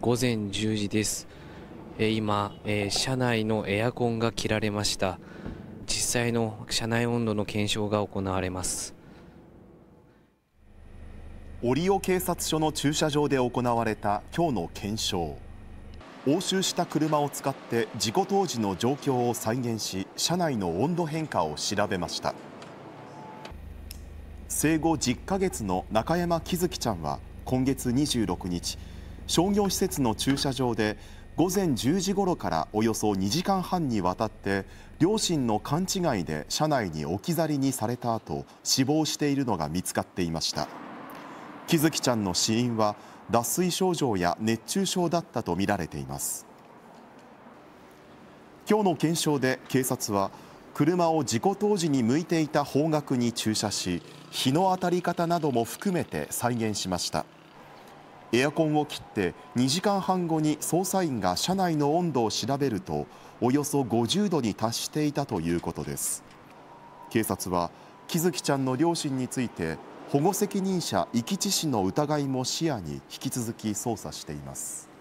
午前10時です。今、車内のエアコンが切られました。実際の車内温度の検証が行われます。折尾警察署の駐車場で行われた今日の検証。押収した車を使って事故当時の状況を再現し車内の温度変化を調べました生後10ヶ月の中山喜月ちゃんは今月26日商業施設の駐車場で午前10時ごろからおよそ2時間半にわたって両親の勘違いで車内に置き去りにされた後死亡しているのが見つかっていました喜月ちゃんの死因は脱水症状や熱中症だったとみられています今日の検証で警察は車を事故当時に向いていた方角に駐車し日の当たり方なども含めて再現しました。エアコンを切って2時間半後に捜査員が車内の温度を調べるとおよそ50度に達していたということです警察は喜寿生ちゃんの両親について保護責任者遺棄致死の疑いも視野に引き続き捜査しています